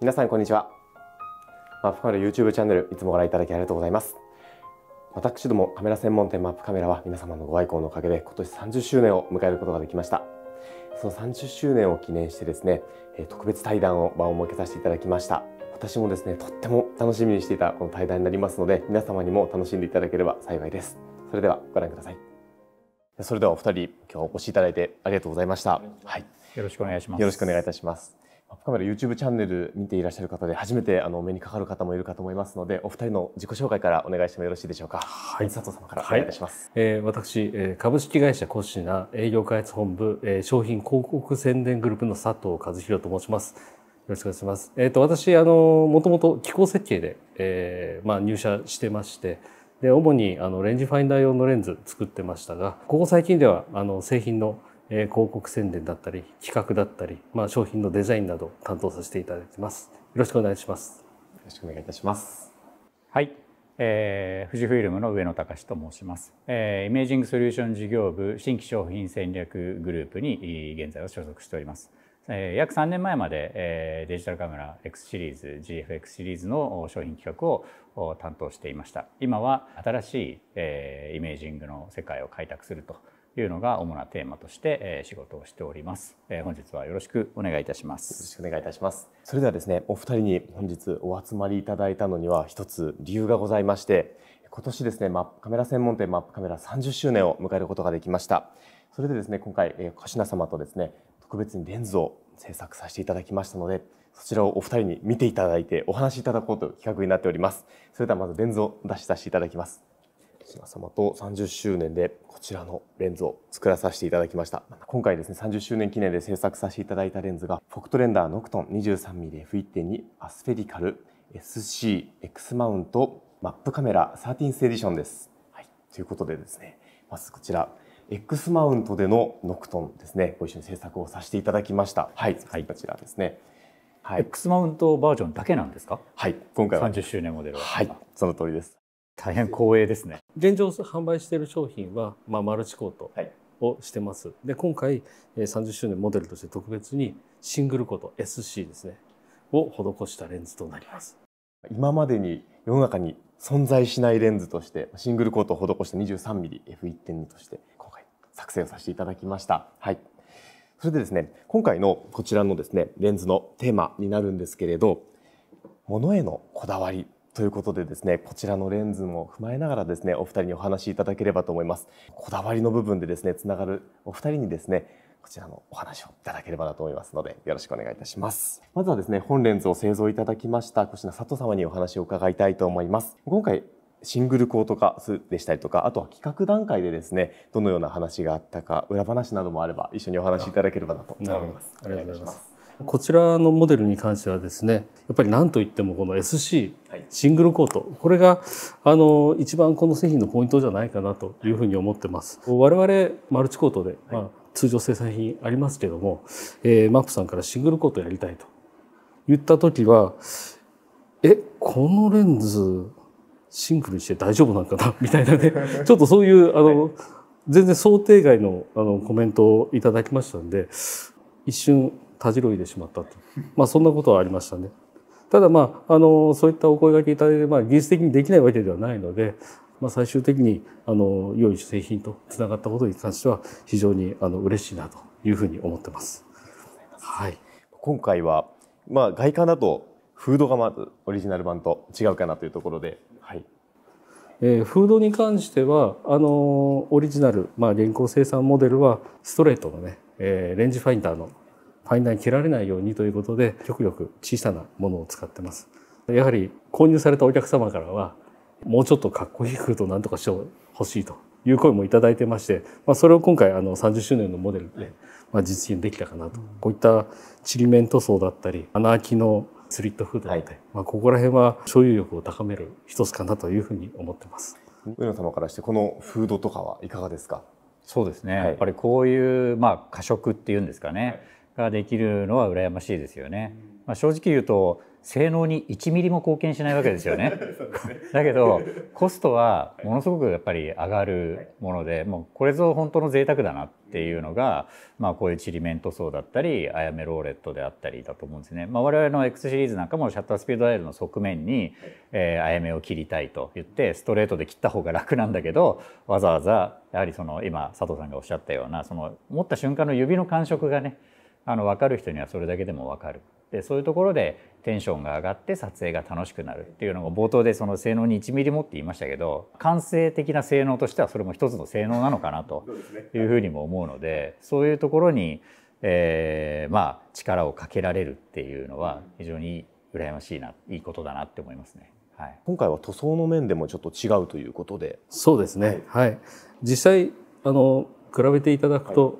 皆さんこんにちはマップカメラ YouTube チャンネルいつもご覧いただきありがとうございます私どもカメラ専門店マップカメラは皆様のご愛好のおかげで今年30周年を迎えることができましたその30周年を記念してですね特別対談を場を設けさせていただきました私もですねとっても楽しみにしていたこの対談になりますので皆様にも楽しんでいただければ幸いですそれではご覧くださいそれではお二人今日お越しいただいてありがとうございましたはいよろしくお願いしますよろしくお願いいたしますカメラ YouTube チャンネル見ていらっしゃる方で初めてあのお目にかかる方もいるかと思いますのでお二人の自己紹介からお願いしてもよろしいでしょうか。はい、佐藤様からお願いいたします。はい、えー、私、えー、株式会社コシナ営業開発本部、えー、商品広告宣伝グループの佐藤和弘と申します。よろしくお願いします。えっ、ー、と私あのもともと機構設計で、えー、まあ入社してまして。で主にあのレンジファインダー用のレンズ作ってましたがここ最近ではあの製品のえー、広告宣伝だったり企画だったり、まあ、商品のデザインなど担当させていただいてます。よろしくお願いします。よろしくお願いいたします。はい、えー、富士フイルムの上野隆と申します、えー、イメージングソリューション事業部新規商品戦略グループに現在は所属しております。えー、約3年前まで、えー、デジタルカメラ X シリーズ GFX シリーズの商品企画を担当していました今は新しい、えー、イメージングの世界を開拓するというのが主なテーマとして仕事をしております。本日はよろしくお願いいたします。よろしくお願いいたします。それではですね、お二人に本日お集まりいただいたのには一つ理由がございまして、今年ですね、マップカメラ専門店マップカメラ30周年を迎えることができました。それでですね、今回カシナ様とですね、特別にレンズを制作させていただきましたので、そちらをお二人に見ていただいてお話しいただこうという企画になっております。それではまずレンズを出しさせていただきます。比嘉様と30周年でこちらのレンズを作らさせていただきました今回ですね30周年記念で制作させていただいたレンズがフォクトレンダーノクトン 23mmF1.2 アスフェリカル SCX マウントマップカメラ13スエディションです、はい、ということでですねまずこちら X マウントでのノクトンですねご一緒に制作をさせていただきましたはい、はい、こちらですねはい、X マウントバージョンだけなんですかはい今回は30周年モデルははいその通りです大変光栄ですね現状販売している商品は、まあ、マルチコートをしてます、はい、で今回30周年モデルとして特別にシングルコート SC ですねを施したレンズとなります今までに世の中に存在しないレンズとしてシングルコートを施した 23mmF1.2 として今回作成をさせていただきました。はいそれでですね今回のこちらのですねレンズのテーマになるんですけれど物へのこだわりということでですね、こちらのレンズも踏まえながらですね、お二人にお話しいただければと思います。こだわりの部分でですね、つながるお二人にですね、こちらのお話をいただければなと思いますので、よろしくお願いいたします。まずはですね、本レンズを製造いただきました、小品佐藤様にお話を伺いたいと思います。今回、シングルコート化でしたりとか、あとは企画段階でですね、どのような話があったか、裏話などもあれば、一緒にお話しいただければなと思います。ありがとうございます。こちらのモデルに関してはですねやっぱり何といってもこの SC、シングルコートこれがあの一番この製品のポイントじゃないかなというふうに思ってます。我々マルチコートで、まあ、通常生産品ありますけども、えー、マップさんからシングルコートやりたいと言った時はえこのレンズシングルにして大丈夫なんかな みたいなね ちょっとそういうあの、はい、全然想定外のあのコメントをいただきましたんで一瞬たじろいでしまったと、まあ、そんなことはありましたね。ただまああのそういったお声がけいただいて、まあ、技術的にできないわけではないので、まあ、最終的にあの良い製品とつながったことに関しては非常にあの嬉しいなというふうに思ってます。はい、今回は、まあ、外観だとフードがまずオリジナル版と違うかなというところで、はいえー、フードに関してはあのオリジナル、まあ、現行生産モデルはストレートのね、えー、レンジファインダーのファインダーに切られないようにということで極力小さなものを使ってます。やはり購入されたお客様からはもうちょっとかっこいいフルートを何とかしてほしいという声も頂いてまして、まあ、それを今回あの30周年のモデルで、まあ、実現できたかなと、うん、こういったちりめん塗装だったり穴あきのスリットフードだったり、はい、まあ、ここら辺は所有欲を高める一つかなというふうに思ってます。上野様からしてこのフードとかはいかがですかそうですね、はい、やっぱりこういう、まあ、過食っていうんですかね、はいができるのは羨ましいですよね。まあ、正直言うと性能に1ミリも貢献しないわけですよね。だけどコストはものすごくやっぱり上がるもので、もうこれぞ本当の贅沢だなっていうのが、まあ、こういうチリメント層だったりあやめローレットであったりだと思うんですね。まあ、我々の X シリーズなんかもシャッタースピードダイヤルの側面に、えー、あやめを切りたいと言ってストレートで切った方が楽なんだけどわざわざやはりその今佐藤さんがおっしゃったようなその持った瞬間の指の感触がねあの分かる人にはそれだけでも分かるでそういうところでテンションが上がって撮影が楽しくなるっていうのが冒頭でその性能に1ミリもって言いましたけど感性的な性能としてはそれも一つの性能なのかなというふうにも思うのでそういうところに、えー、まあ力をかけられるっていうのは非常に羨ましいないいことだなって思いますね。はい、今回は塗装の面でもちょっと違うということでそうですねはい実際あの比べていただくと、はい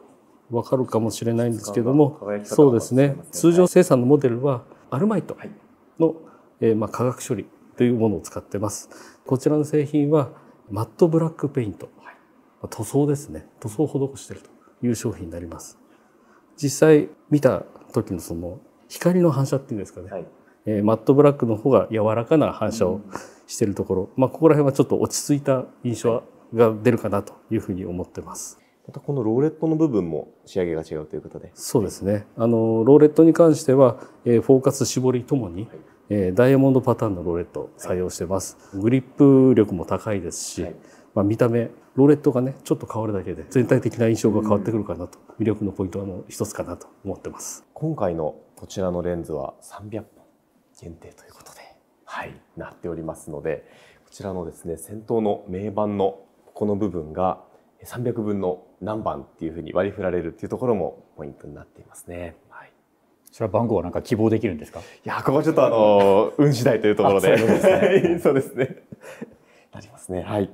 わかるかもしれないんですけども、ね、そうですね通常生産のモデルはアルマイトの、はい、えー、まあ、化学処理というものを使ってます。こちらの製品はマットブラックペイント、はい、塗装ですね塗装を施しているという商品になります。実際見た時のその光の反射っていうんですかね、はい、えー、マットブラックの方が柔らかな反射をしているところ、まあ、ここら辺はちょっと落ち着いた印象が出るかなというふうに思ってます。またこのローレットの部分も仕上げが違うということでそうですねあのローレットに関しては、えー、フォーカス絞りともに、はい、えー、ダイヤモンドパターンのローレット採用してます、はい、グリップ力も高いですし、はい、まあ、見た目ローレットがねちょっと変わるだけで全体的な印象が変わってくるかなと、うん、魅力のポイントの一つかなと思ってます今回のこちらのレンズは300本限定ということではいなっておりますのでこちらのですね先頭の名盤のこの部分が300分の何番っていうふうに割り振られるっていうところもポイントになっていますね。はい、それは番号はなんか希望できるんですか？いやここちょっとあの運次第というところで、そうですね。なりますね。はい。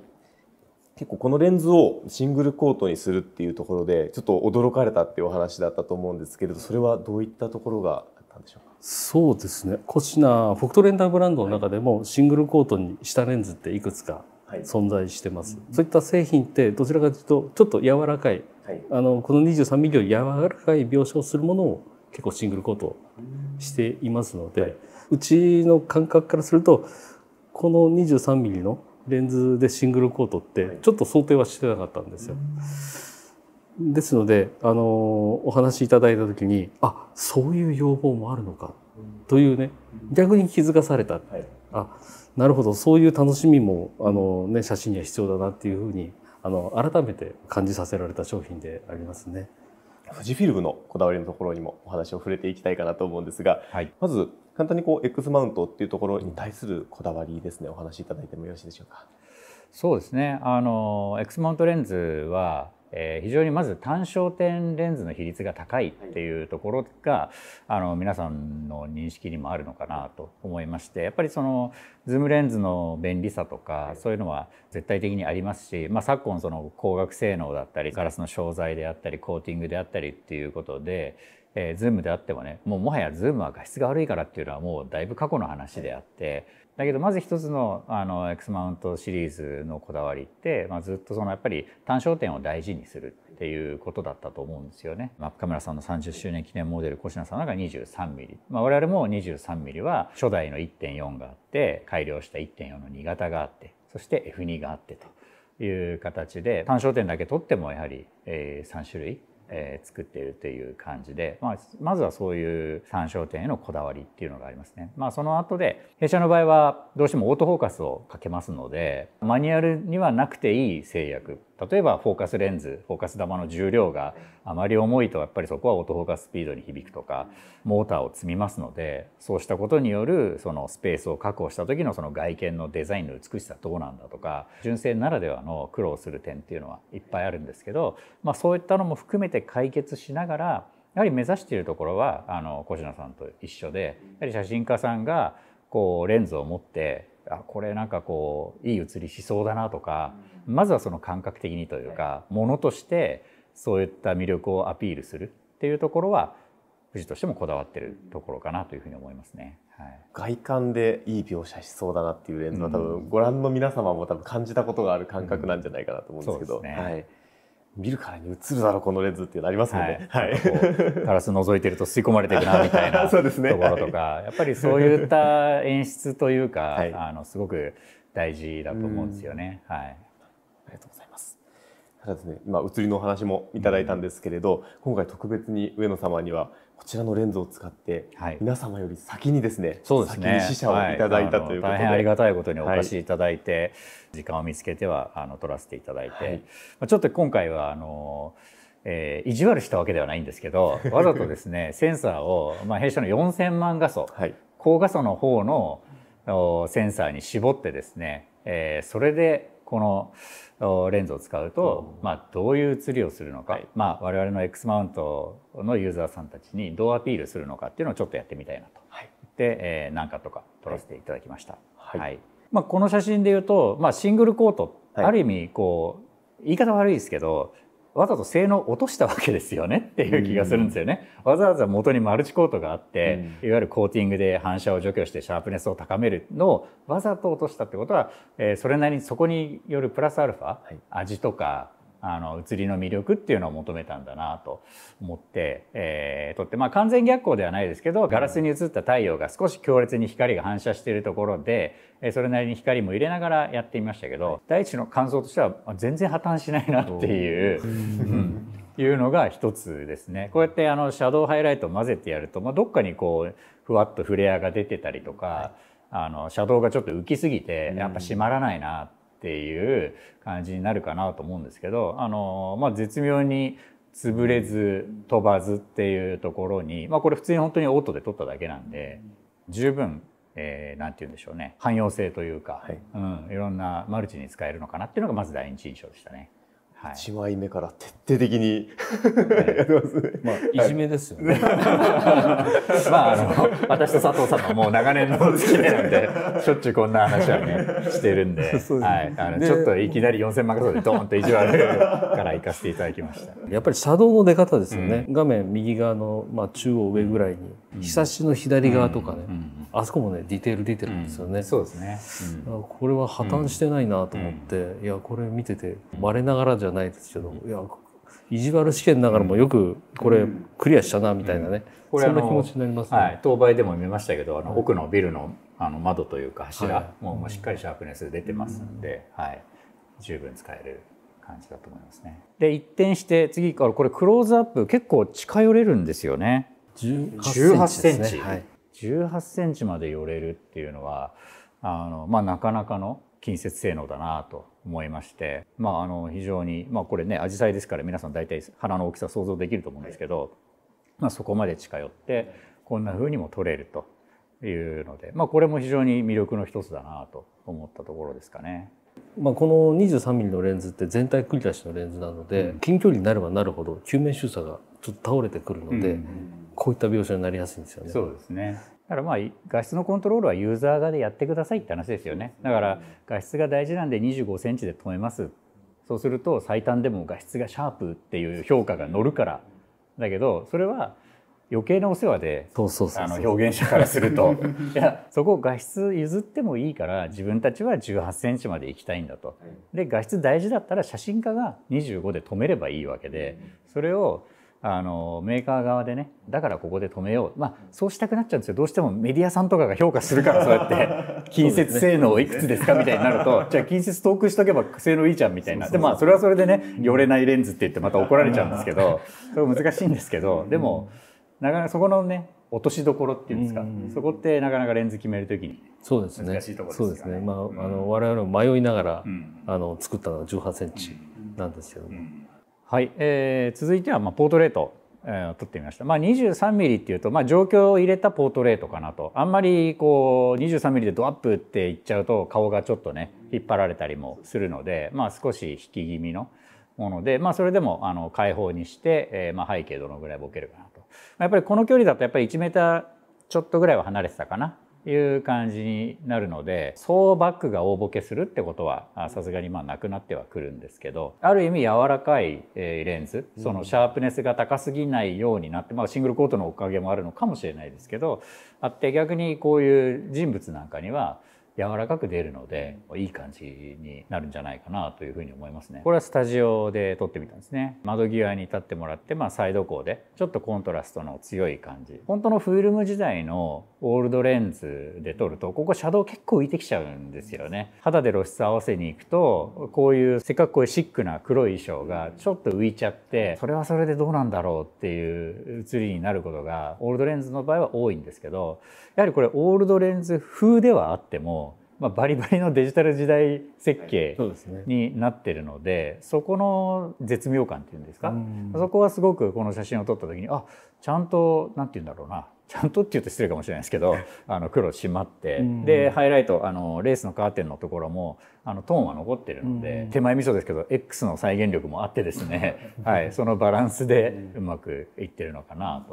結構このレンズをシングルコートにするっていうところでちょっと驚かれたっていうお話だったと思うんですけれどそれはどういったところがあったんでしょうかそうですねコシナフォクトレンダーブランドの中でもシングルコートにしたレンズっていくつか存在してます、はい、そういった製品ってどちらかというとちょっと柔らかい、はい、あのこの23ミリより柔らかい描写をするものを結構シングルコートしていますので、はい、うちの感覚からするとこの23ミリのレンズでシングルコートってちょっと想定はしてなかったんですよ。ですのであのお話しいただいた時にあそういう要望もあるのかというね逆に気づかされた。はい、あなるほどそういう楽しみもあの、ね、写真には必要だなっていうふうにあの改めて感じさせられた商品でありますね。富士フィルムのこだわりのところにもお話を触れていきたいかなと思うんですが、はい、まず簡単にこう X マウントっていうところに対するこだわりですね、お話しいただいてもよろしいでしょうか。そうですねあの X マウントレンズはえー、非常にまず単焦点レンズの比率が高いっていうところがあの皆さんの認識にもあるのかなと思いましてやっぱりそのズームレンズの便利さとかそういうのは絶対的にありますし、まあ、昨今その光学性能だったりガラスの商材であったりコーティングであったりっていうことでえー、ズームであってもねもうもはやズームは画質が悪いからっていうのはもうだいぶ過去の話であって、だけどまず一つのあの X マウントシリーズのこだわりって、まあ、ずっとそのやっぱり単焦点を大事にするっていうことだったと思うんですよね。まあ、メラさんの30周年記念モデル小品さんが 23mm、まあ、我々も 23mm は初代の1.4があって改良した1.4の2型があってそして F2 があってという形で単焦点だけ取ってもやはり、え3種類えー、作っているという感じで、まあ、まずはそういう参照点へのこだわりっていうのがありますね。まあ、その後で弊社の場合はどうしてもオートフォーカスをかけますのでマニュアルにはなくていい制約例えばフォーカスレンズフォーカス玉の重量があまり重いとやっぱりそこはオートフォーカススピードに響くとかモーターを積みますのでそうしたことによるそのスペースを確保した時のその外見のデザインの美しさどうなんだとか純正ならではの苦労する点っていうのはいっぱいあるんですけど、まあ、そういったのも含めて解決しながらやはり目指しているところはあの小品さんと一緒でやはり写真家さんがこうレンズを持ってあこれなんかこういい写りしそうだなとか。うんまずはその感覚的にというか、ものとしてそういった魅力をアピールするっていうところは富士としてもこだわってるところかなというふうに思いますね。はい、外観でいい描写しそうだなっていうレンズは多分ご覧の皆様も多分感じたことがある感覚なんじゃないかなと思うんですけど、うんすね、はい、見るからに映るだろこのレンズってなりますよね。はい。ガ、ラス覗いてると吸い込まれていくなみたいなそうです、ね、ところとか、はい、やっぱりそういった演出というか、はい、あのすごく大事だと思うんですよね。はい、りがとうございます。ただですね、今写りのお話もいただいたんですけれど、うん、今回特別に上野様にはこちらのレンズを使って、はい、皆様より先にですね、そうですね。先に試写をいただいた、はい、ということで、大変ありがたいことにお越しいただいて、はい、時間を見つけてはあの撮らせていただいて、まあ、ちょっと今回はあの。えー、意地悪したわけではないんですけど わざとですねセンサーを、まあ、弊社の4,000万画素、高画素の方のセンサーに絞ってですね、えー、それでこのレンズを使うと、まあ、どういう釣りをするのか、はい、まあ、我々の X マウントのユーザーさんたちにどうアピールするのかっていうのをちょっとやってみたいなと、はい、で、えー、なんかとか撮らせていただきました。はい、はい、まあ、この写真でいうと、まあ、シングルコート、ある意味こう言い方悪いですけどわざと性能を落としたわけですよねっていう気がするんですよね。わざわざ元にマルチコートがあって、いわゆるコーティングで反射を除去してシャープネスを高めるのをわざと落としたってことは、えそれなりにそこによるプラスアルファ、味とかあの写りの魅力っていうのを求めたんだなと思って、えー、撮ってまあ完全逆光ではないですけどガラスに映った太陽が少し強烈に光が反射しているところで、えそれなりに光も入れながらやってみましたけど第一の感想としては全然破綻しないなっていう。うんいうのが一つですね。こうやってあのシャドウハイライトを混ぜてやると、まあ、どっかにこうふわっとフレアが出てたりとか、はい、あのシャドウがちょっと浮きすぎてやっぱ閉まらないなっっていう感じになるかなと思うんですけど、あの、まあ、絶妙に潰れず飛ばずっていうところに、まあ、これ普通に本当にオートで撮っただけなんで、十分えー、なんて言うんでしょうね汎用性というか、はいうん、いろんなマルチに使えるのかなっていうのがまず第一印象でしたね。一、枚目から徹底的に、ね、まあいじめですよね。まああの私と佐藤さんはもう長年の付き合いなんで、しょっちゅうこんな話はねしてるんで、はい、あのちょっといきなり4000万画素でドーンと意地悪から行かせていただきました。やっぱりシャドウの出方ですよね。うん、画面右側のまあ中央上ぐらいに、うん、日差しの左側とかね。うんあそこもねディテール出てるんですよね、うん、そうですね、うん、これは破綻してないなと思って、うん、いやこれ見てて我ながらじゃないですけど、いや意地悪試験ながらもよくこれクリアしたなみたいなね、うん、そんな気持ちになりますね、はい、当倍でも見ましたけどあの、奥のビルのあの窓というか柱、はい、もうしっかりシャープネス出てますんで、はい、十分使える感じだと思いますね。で一転して次からこれクローズアップ結構近寄れるんですよね。18センチ、ね、18センチまで寄れるっていうのはあの、まあ、なかなかの近接性能だなと思いまして、まあ、あの非常に、まあ、これねアジサイですから皆さん大体花の大きさ想像できると思うんですけど、はい、まあ、そこまで近寄ってこんな風にも取れるというので、まあ、これも非常に魅力の一つだなと思ったところですかね。まあ、この 23mm のレンズって全体繰り出しのレンズなので、近距離になればなるほど球面収差がちょっと倒れてくるので、こういった描写になりやすいんですよね。そうですねだからまあ画質のコントロールはユーザー側でやってくださいって話ですよねだから画質が大事なんで25センチで止めますそうすると最短でも画質がシャープっていう評価が乗るからだけどそれは余計なお世話であの表現者からすると いやそこ画質譲ってもいいから自分たちは1 8センチまで行きたいんだとで画質大事だったら写真家が25で止めればいいわけでそれをあのメーカー側でねだからここで止めよう、まあ、そうしたくなっちゃうんですよどうしてもメディアさんとかが評価するからそうやって 近接性能いくつですかみたいになると、じゃあ近接遠くしとけば性能いいじゃんみたいなでまあそれはそれでね寄れないレンズって言ってまた怒られちゃうんですけどそれ難しいんですけどでもなかなかそこのね落としどころっていうんですか、そこってなかなかレンズ決めるときにそうですね難しいところですねそうですね、まああの我々も迷いながら、あの作ったのは18センチなんですけども。はい、えー、続いてはまあポートレート、えー、撮ってみました、まあ、23mm っていうと、まあ、状況を入れたポートレートかなとあんまりこう 23mm でドアップっていっちゃうと顔がちょっとね引っ張られたりもするので、まあ、少し引き気味のもので、まあ、それでもあの開放にして、えーまあ、背景どのぐらいボケるかなと、まあ、やっぱりこの距離だとやっぱり1メーターちょっとぐらいは離れてたかないう感じになるので総バックが大ボケするってことはさすがにまあなくなってはくるんですけどある意味柔らかいレンズそのシャープネスが高すぎないようになって、まあ、シングルコートのおかげもあるのかもしれないですけどあって逆にこういう人物なんかには柔らかく出るので、いい感じになるんじゃないかなというふに思いますねこれはスタジオで撮ってみたんですね窓際に立ってもらって、まあ、サイドーでちょっとコントラストの強い感じ本当のフィルム時代のオールドレンズで撮るとここシャドウ結構浮いてきちゃうんですよね肌で露出合わせに行くとこういうせっかくこういうシックな黒い衣装がちょっと浮いちゃってそれはそれでどうなんだろうっていう写りになることがオールドレンズの場合は多いんですけどやはりこれオールドレンズ風ではあってもまあ、バリバリのデジタル時代設計になってるのではいそでね、そこの絶妙感っていうんですか、そこはすごくこの写真を撮った時にあちゃんと何て言うんだろうなちゃんとっていうと失礼かもしれないですけど あの黒締まってでハイライトあのレースのカーテンのところもあのトーンは残ってるので手前味噌ですけど X の再現力もあってですね、はい、そのバランスでうまくいってるのかな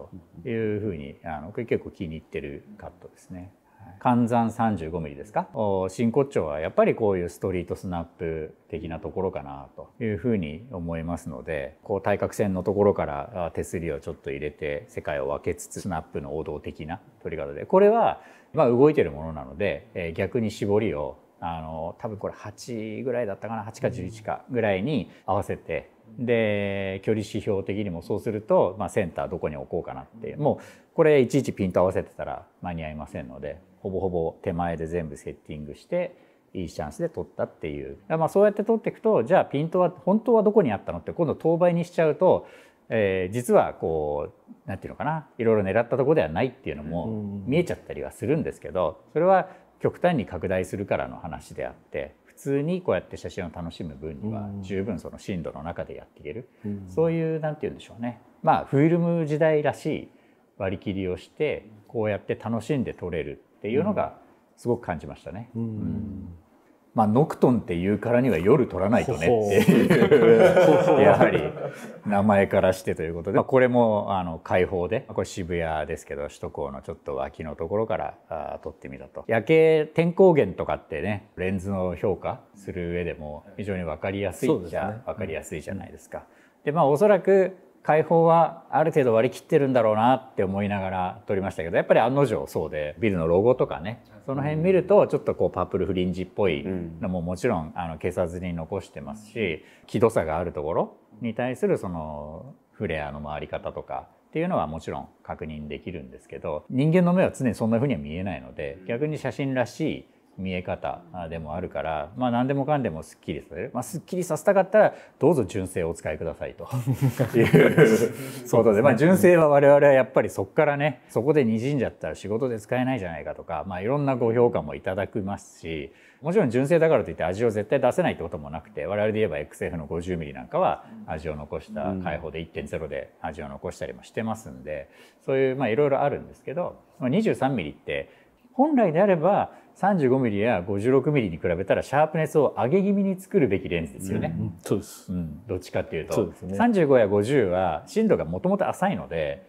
というふうにあの結構気に入ってるカットですね。換算35ミリですか真骨頂はやっぱりこういうストリートスナップ的なところかなというふうに思いますのでこう対角線のところから手すりをちょっと入れて世界を分けつつスナップの王道的な取り方でこれはま動いてるものなので逆に絞りをあの多分これ8ぐらいだったかな8か11かぐらいに合わせてで距離指標的にもそうすると、まあ、センターどこに置こうかなっていうもうこれいちいちピント合わせてたら間に合いませんのでほぼほぼ手前で全部セッティングしていいチャンスで取ったっていう、まあ、そうやって取っていくとじゃあピントは本当はどこにあったのって今度当倍にしちゃうと、えー、実はこう何て言うのかないろいろ狙ったとこではないっていうのも見えちゃったりはするんですけどそれは極端に拡大するからの話であって普通にこうやって写真を楽しむ分には十分その深度の中でやっていける、そういう何て言うんでしょうねまあフィルム時代らしい割り切りをしてこうやって楽しんで撮れるっていうのがすごく感じましたね。うん、うんまあ、ノクトンっていうからには夜取らないとねっていう やはり名前からしてということで、まあ、これもあの開放でこれ渋谷ですけど首都高のちょっと脇のところから撮ってみたと夜景天候源とかってねレンズの評価する上でも非常に分かりやすいじゃ、ね、分かりやすいじゃないですか。でまあおそらく解放はある程度割り切ってるんだろうなって思いながら撮りましたけどやっぱり案の定そうでビルのロゴとかねその辺見るとちょっとこうパープルフリンジっぽいのももちろんあの消さずに残してますし気度差があるところに対するそのフレアの回り方とかっていうのはもちろん確認できるんですけど人間の目は常にそんなふうには見えないので逆に写真らしい見え方でもあるから、まあ、何でもかんでもすっきりさせる、まあ、すっきりさせたかったらどうぞ純正をお使いくださいと いうことで、まあ、純正は我々はやっぱりそこからねそこでにじんじゃったら仕事で使えないじゃないかとか、まあ、いろんなご評価もいただきますしもちろん純正だからといって味を絶対出せないってこともなくて我々で言えば XF の 50mm なんかは味を残した開放で1.0で味を残したりもしてますんでそういういろいろあるんですけど 23mm って本来であれば 35mm や 56mm に比べたらシャープネスを上げ気味に作るべきレンズですよね。うん、そうです、うん、どっちかっていうとう、ね、35や50は深度がもともと浅いので、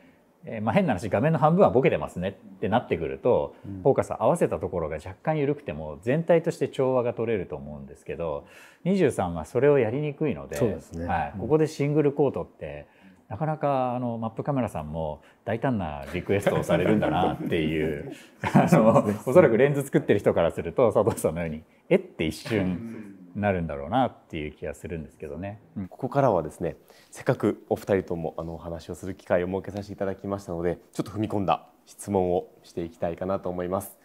えー、まあ変な話画面の半分はボケてますねってなってくると、うん、フォーカス合わせたところが若干緩くても全体として調和が取れると思うんですけど23はそれをやりにくいので、ね、はい、ここでシングルコートってなかなかあのマップカメラさんも大胆なリクエストをされるんだなっていう あのおそらくレンズ作ってる人からすると佐藤さんのようにえって一瞬なるんだろうなっていう気がするんですけどね。うん、ここからはですねせっかくお二人ともあのお話をする機会を設けさせていただきましたのでちょっと踏み込んだ質問をしていきたいかなと思います。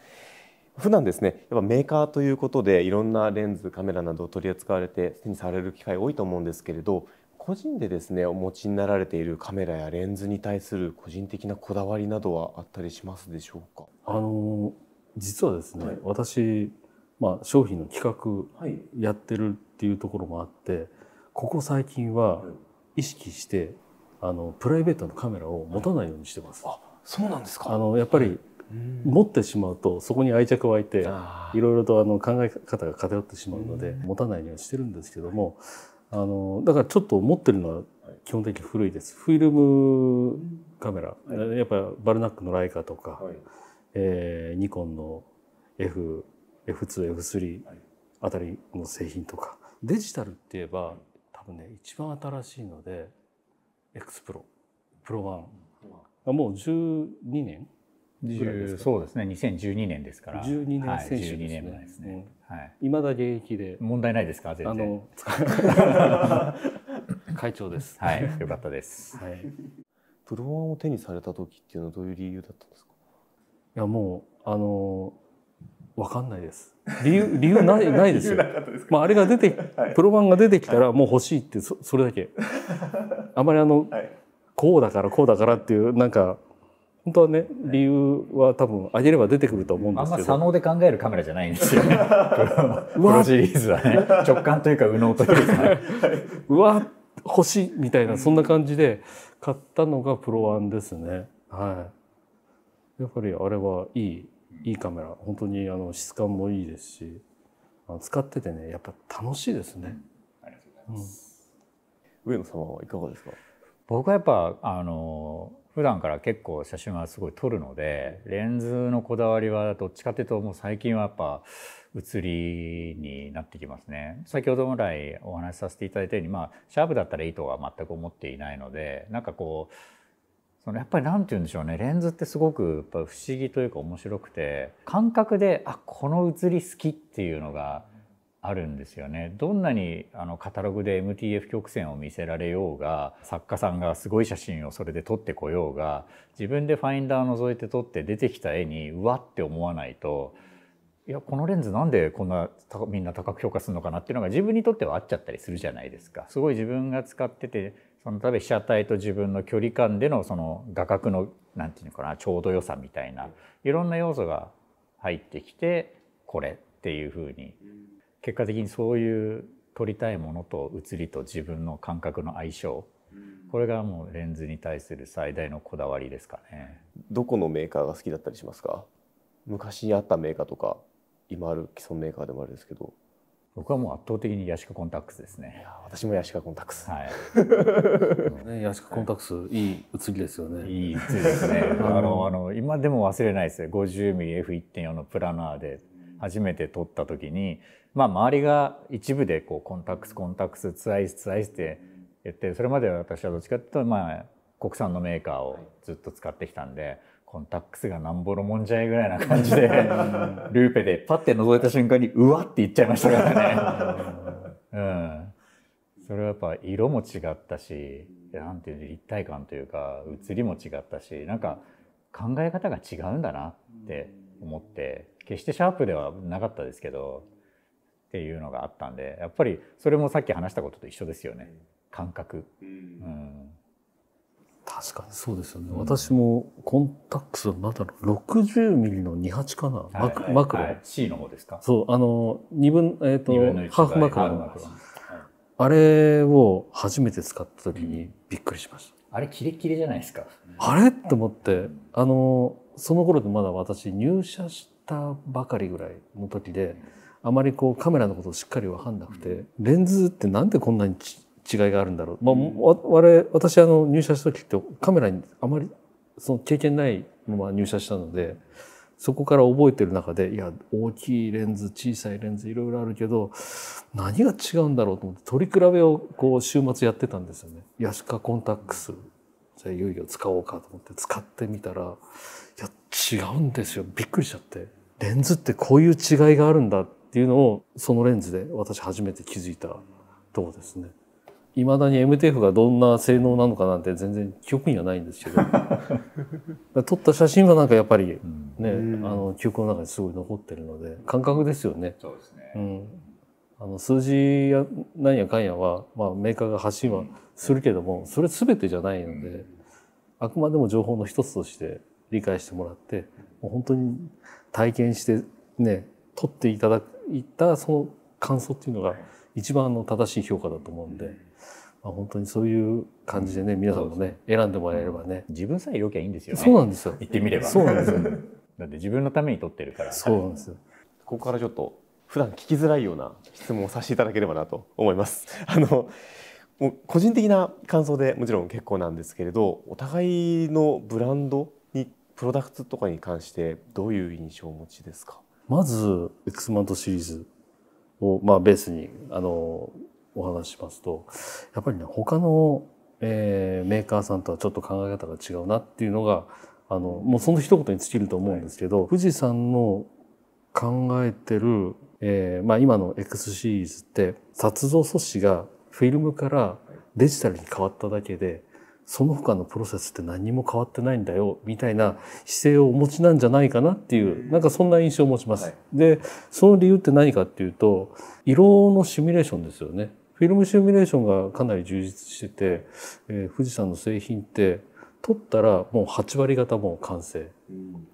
普段ですねやっぱメーカーということでいろんなレンズカメラなどを取り扱われて手にされる機会多いと思うんですけれど個人でですねお持ちになられているカメラやレンズに対する個人的なこだわりなどはあったりしますでしょうかあの実はですね、はい、私、まあ、商品の企画やってるっていうところもあって、ここ最近は意識してあのプライベートのカメラを持たないようにしてます。はい、あそうなんですかあのやっぱり、はい、持ってしまうとそこに愛着湧いていろいろとあの考え方が偏ってしまうので持たないようにしてるんですけども、あのだからちょっと持ってるのは基本的に古いです。フィルムカメラ、はい、やっぱバルナックのライカとか、はい、えー、ニコンの F F2、F3 あたりの製品とか、デジタルって言えば多分ね一番新しいので X プロ、プロワンがもう12年そうですね2012年ですから12年選手ですね,、はい、ですね、うん、はい、未だ現役で問題ないですか全然 会長ですはいよかったです、はい、プロワンを手にされた時っていうのはどういう理由だったんですかいやもうあのわかんないです。理由理由ないないですよ。すまああれが出て、プロ版が出てきたらもう欲しいってそそれだけ。あまりあの、はい、こうだからこうだからっていうなんか本当はね理由は多分あげれば出てくると思うんですけどあんま左脳で考えるカメラじゃないんですよね プロシリーズはね直感というか右脳というか、うわ欲しいみたいなそんな感じで買ったのがプロワンですねはいやっぱりあれはいいいいカメラ本当にあの質感もいいですし使っててねやっぱ楽しいですね、ありがとうございます、うん、上野様はいかがですか僕はやっぱあの普段から結構写真はすごい撮るのでレンズのこだわりはどっちかというともう最近はやっぱ写りになってきますね先ほどぐらいお話しさせていただいたようにまあシャープだったらいいとは全く思っていないのでなんかこうそのやっぱり何て言うんでしょうねレンズってすごくやっぱ不思議というか面白くて感覚であこの写り好きっていうのがあるんですよねどんなにあのカタログで MTF 曲線を見せられようが作家さんがすごい写真をそれで撮ってこようが自分でファインダーを覗いて撮って出てきた絵にうわって思わないといやこのレンズなんでこんなみんな高く評価するのかなっていうのが自分にとっては合っちゃったりするじゃないですか。すごい自分が使っててそのため被写体と自分の距離感でのその画角の何て言うのかなちょうど良さみたいないろんな要素が入ってきてこれっていうふうに結果的にそういう撮りたいものと写りと自分の感覚の相性これがもうレンズに対する最大のこだわりですかね。どこのメーカーが好きだったりしますか昔あったメーカーとか今ある既存メーカーでもあるんですけど僕はもう圧倒的にヤシカコンタックスですね。私もヤシカコンタックス。はい。ね、ヤシカコンタックス、いい写りですよね。いい写りですね。あの、あの、今でも忘れないです。50mm f1.4 のプラナーで初めて撮った時に、まあ、周りが一部でこうコンタクスコンタクスツアイスツアイスって言ってそれまでは私はどっちかっていうと、まあ、国産のメーカーをずっと使ってきたんで。コンタックスがなんぼろもんじゃいぐらいな感じで、ルーペでパッて覗いた瞬間に、うわって言っちゃいましたからね。うん。それはやっぱ色も違ったし、なんていう立体感というか、写りも違ったし、なんか考え方が違うんだなって思って決してシャープではなかったですけどっていうのがあったんでやっぱりそれもさっき話したことと一緒ですよね感覚、うん、確かにそうですよね、うん、私もコンタックスまだ60ミリの28かな、はいはい、マクロ、はい、C の方ですかそうあの2分えっ、ー、とハーフマクロのあれを初めて使った時にびっくりしました、うんあれキレキレじゃないですか。あれと思ってあのその頃でまだ私入社したばかりぐらいの時であまりこうカメラのことをしっかり分かんなくてレンズってなんでこんなに違いがあるんだろう、まあ、我私あの入社した時ってカメラにあまりその経験ないまま入社したので。そこから覚えてる中でいや大きいレンズ小さいレンズいろいろあるけど何が違うんだろうと思って取り比べをこう週末やってたんですよね。ヤシカコンタックスじゃあいよいよ使おうかと思って使ってみたらいや違うんですよびっくりしちゃってレンズってこういう違いがあるんだっていうのをそのレンズで私初めて気づいたとこですね。いまだに MTF がどんな性能なのかなんて全然記憶にはないんですけど 撮った写真はなんかやっぱりね、うん、あの記憶の中にすごい残ってるので感覚ですよね。そうですね、あの数字やなんやかんやは、まあ、メーカーが発信はするけども、それ全てじゃないので、あくまでも情報の一つとして理解してもらってもう本当に体験してね撮っていただいたその感想っていうのが一番の正しい評価だと思うんで。まあ、本当にそういう感じでね皆さんもね選んでもらえればね自分さえ良きゃいいんですよねそうなんですよ言ってみればそうなんですよ だって自分のために撮ってるからそうなんですよここからちょっと普段聞きづらいような質問をさせていただければなと思います あのも個人的な感想でもちろん結構なんですけれどお互いのブランドにプロダクツとかに関してどういう印象をお持ちですかまず X マントシリーズを、まあ、ベースにあのお話しますとやっぱりね他の、えー、メーカーさんとはちょっと考え方が違うなっていうのがあのもうその一言に尽きると思うんですけど、はい、富士山の考えてる、えーまあ、今の X シリーズって撮像素子がフィルムからデジタルに変わっただけでその他のプロセスって何も変わってないんだよみたいな姿勢をお持ちなんじゃないかなっていうなんかそんな印象を持ちます。はい、でその理由って何かっていうと色のシミュレーションですよね。フィルムシミュレーションがかなり充実してて、えー、富士山の製品って撮ったらもう8割方もう完成、うん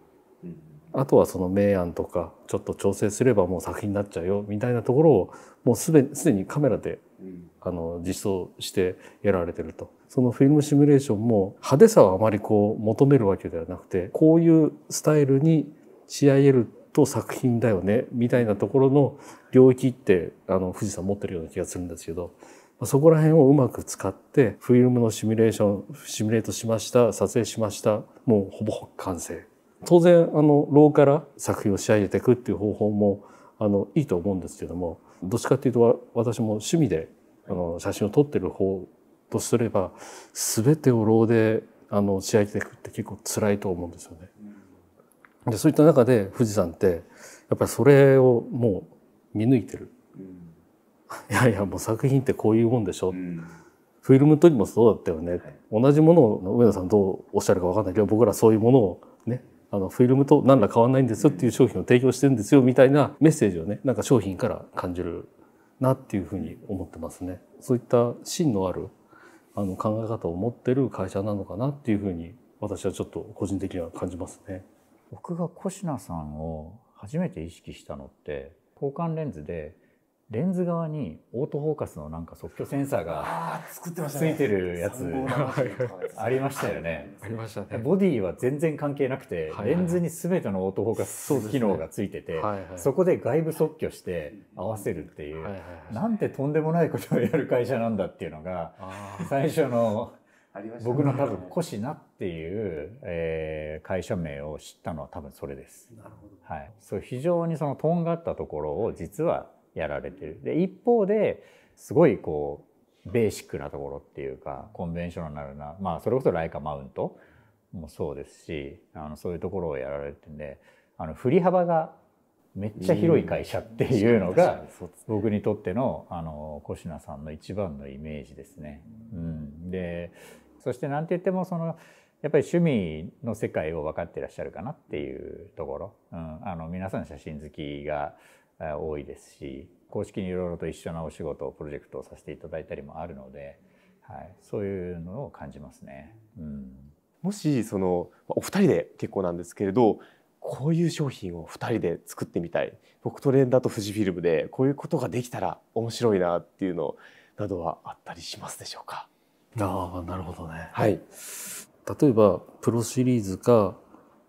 うん、あとはその明暗とかちょっと調整すればもう作品になっちゃうよみたいなところをもうすですでにカメラで、あの実装してやられてるとそのフィルムシミュレーションも派手さをあまりこう求めるわけではなくてこういうスタイルに仕上げると作品だよねみたいなところの領域ってあの富士山持ってるような気がするんですけどそこら辺をうまく使ってフィルムのシミュレーションシミュレートしました撮影しましたもうほぼ完成当然あのローから作品を仕上げていくっていう方法もあのいいと思うんですけどもどっちかっていうと私も趣味であの写真を撮ってる方とすれば全てをローであの仕上げていくって結構辛いと思うんですよね。でそういった中で富士山ってやっぱりそれをもう見抜いてる、うん、いやいやもう作品ってこういうもんでしょ、うん、フィルム撮りもそうだったよね、はい、同じものを上野さんどうおっしゃるか分かんないけど僕らそういうものをねあのフィルムと何ら変わんないんですよっていう商品を提供してるんですよみたいなメッセージをねなんか商品から感じるなっていうふうに思ってますね。そういった芯のあるあの考え方を持ってる会社なのかなっていうふうに私はちょっと個人的には感じますね。僕がコシナさんを初めて意識したのって交換レンズでレンズ側にオートフォーカスのなんか即興センサーがついてるやつありましたよね。ありましたね。ボディは全然関係なくて、レンズに全てのオートフォーカス機能がついてて、そこで外部即興して合わせるっていう、なんてとんでもないことをやる会社なんだっていうのが、最初のね、僕の多分コシナっていう、えー、会社名を知ったのは多分それです。なるほどはい、そう非常にそのとんがったところを実はやられてる。で一方ですごいこうベーシックなところっていうかコンベンショナルな、まあ、それこそライカマウントもそうですしあのそういうところをやられてるんであの振り幅がめっちゃ広い会社っていうのが僕にとってのあのコシナさんの一番のイメージですね。うん、でそして何て言ってもそのやっぱり趣味の世界を分かってらっしゃるかなっていうところ、うん、あの皆さん写真好きが多いですし公式にいろいろと一緒なお仕事をプロジェクトをさせていただいたりもあるので、はい、そういうのを感じますね。うん、もしそのお二人で結構なんですけれどこういう商品を2人で作ってみたい僕とレンダーと富士フィルムでこういうことができたら面白いなっていうのなどはあったりしますでしょうかああなるほどね。はい。例えばプロシリーズか、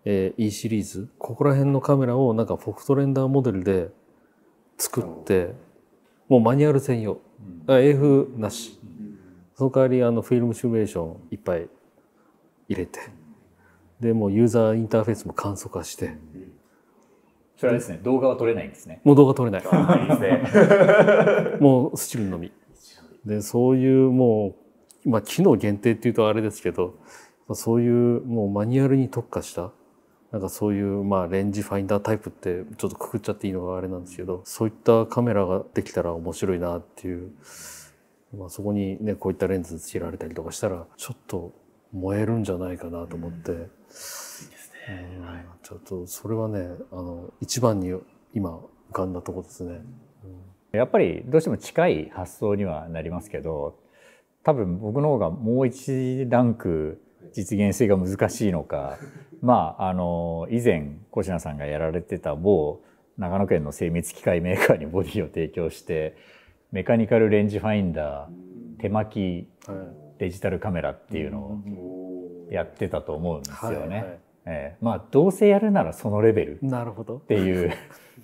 えー、E シリーズここら辺のカメラをなんかフォクトレンダーモデルで作ってもうマニュアル専用、うん、AF なし、うん、その代わりあのフィルムシミュレーションいっぱい入れてでもうユーザーインターフェースも簡素化して。うんそれはですね、動画は撮れないんですね。もう動画撮れない。いいね、もうスチールのみ。で、そういうもうまあ、機能限定っていうとあれですけど、そういうもうマニュアルに特化したなんかそういう、まあ、レンジファインダータイプってちょっとくくっちゃっていいのがあれなんですけどそういったカメラができたら面白いなっていう、まあ、そこにねこういったレンズつけられたりとかしたらちょっと燃えるんじゃないかなと思って、うんねはい、ちょっとそれはねあの一番に今浮かんだとこですね。うん、やっぱりどうしても近い発想にはなりますけど多分僕の方がもう一ランク実現性が難しいのか まああの以前小品さんがやられてた某長野県の精密機械メーカーにボディを提供してメカニカルレンジファインダー手巻きデジタルカメラっていうのをやってたと思うんですよね。えまあどうせやるならそのレベルっていう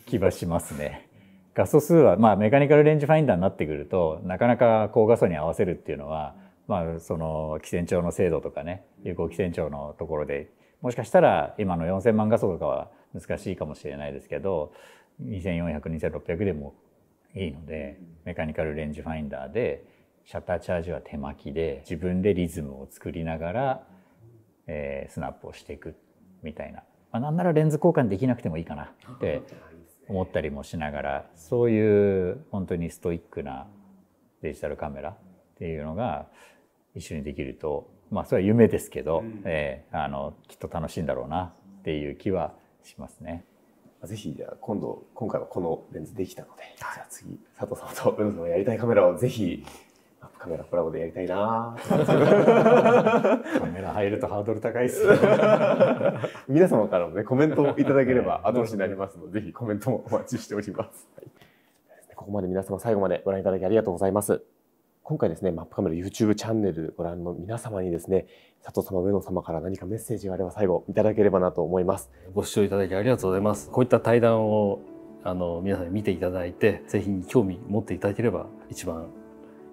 気はしますね。画素数は、まあ、メカニカルレンジファインダーになってくるとなかなか高画素に合わせるっていうのは、まあ、その基線長の精度とかね有効基線長のところでもしかしたら今の4,000万画素とかは難しいかもしれないですけど24002600でもいいのでメカニカルレンジファインダーでシャッターチャージは手巻きで自分でリズムを作りながら、えー、スナップをしていくみたいな、まあ、なんならレンズ交換できなくてもいいかなって思ったりもしながらそういう本当にストイックなデジタルカメラっていうのが一緒にできるとまあそれは夢ですけど、うん、えー、あのきっと楽しいんだろうなっていう気はしますね。ぜひじゃあ今度今回はこのレンズできたので、はい、じゃあ次佐藤さんと上野さんのやりたいカメラをぜひカメラコラボでやりたいな カメラ入るとハードル高いっす、ね、皆様からもねコメントをいただければ後押しになりますので、ぜひコメントもお待ちしております、ここまで皆様最後までご覧いただきありがとうございます今回ですねマップカメラ YouTube チャンネルご覧の皆様にですね佐藤様上野様から何かメッセージがあれば最後いただければなと思いますご視聴いただきありがとうございますこういった対談をあの皆さんに見ていただいてぜひ興味持っていただければ一番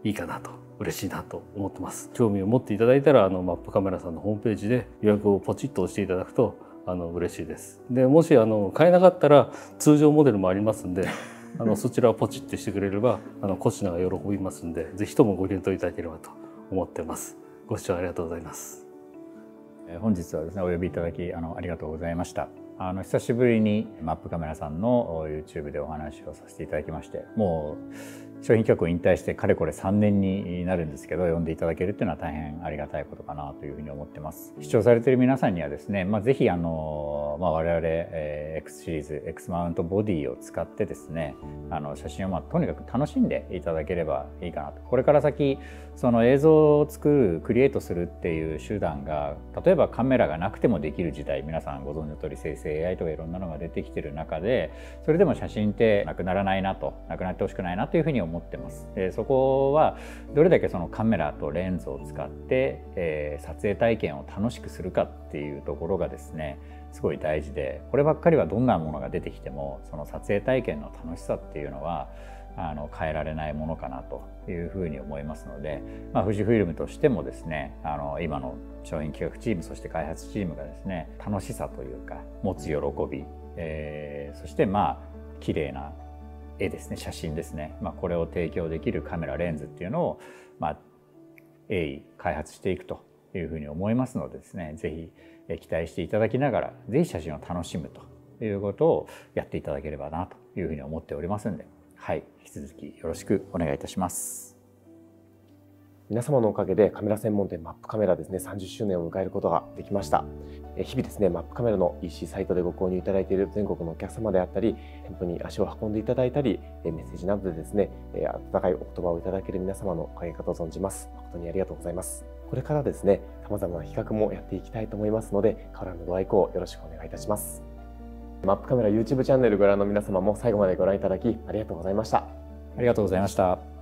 いいかなと嬉しいなと思ってます興味を持っていただいたらあのマップカメラさんのホームページで予約をポチッと押していただくとあの嬉しいですでもしあの買えなかったら通常モデルもありますんであの そちらをポチってしてくれればあのコシナが喜びますんで是非ともご検討いただければと思ってますご視聴ありがとうございます本日はですねお呼びいただきあのありがとうございましたあの久しぶりにマップカメラさんの YouTube でお話をさせていただきましてもう商品企画を引退してかれこれ3年になるんですけど読んでいただけるっていうのは大変ありがたいことかなというふうに思ってます視聴されている皆さんにはですね、まあ、ぜひあの、まあ、我々、え X シリーズ X マウントボディを使ってですねあの写真を、まあ、とにかく楽しんでいただければいいかなとこれから先その映像を作るクリエイトするっていう手段が例えばカメラがなくてもできる時代皆さんご存知の通り生成 AI とかいろんなのが出てきてる中でそれでも写真ってなくならないなとなくなってほしくないなというふうに思思ってます。でそこはどれだけそのカメラとレンズを使って、えー、撮影体験を楽しくするかっていうところがですねすごい大事でこればっかりはどんなものが出てきてもその撮影体験の楽しさっていうのはあの変えられないものかなというふうに思いますので、まあ、富士フイルムとしてもですねあの今の商品企画チームそして開発チームがですね楽しさというか持つ喜び、えー、そしてまあ綺麗な絵ですね写真ですね、まあ、これを提供できるカメラレンズっていうのを、まあ、鋭意開発していくというふうに思いますのでですね是非期待していただきながら是非写真を楽しむということをやっていただければなというふうに思っておりますんで、はい、引き続きよろしくお願いいたします。皆様のおかげでカメラ専門店マップカメラですね30周年を迎えることができました日々ですねマップカメラの EC サイトでご購入いただいている全国のお客様であったり店舗に足を運んでいただいたりメッセージなどでですね温かいお言葉をいただける皆様のおかげかと存じます誠にありがとうございますこれからですね様々な比較もやっていきたいと思いますので変わらぬご愛顧をよろしくお願いいたしますマップカメラ YouTube チャンネルご覧の皆様も最後までご覧いただきありがとうございましたありがとうございました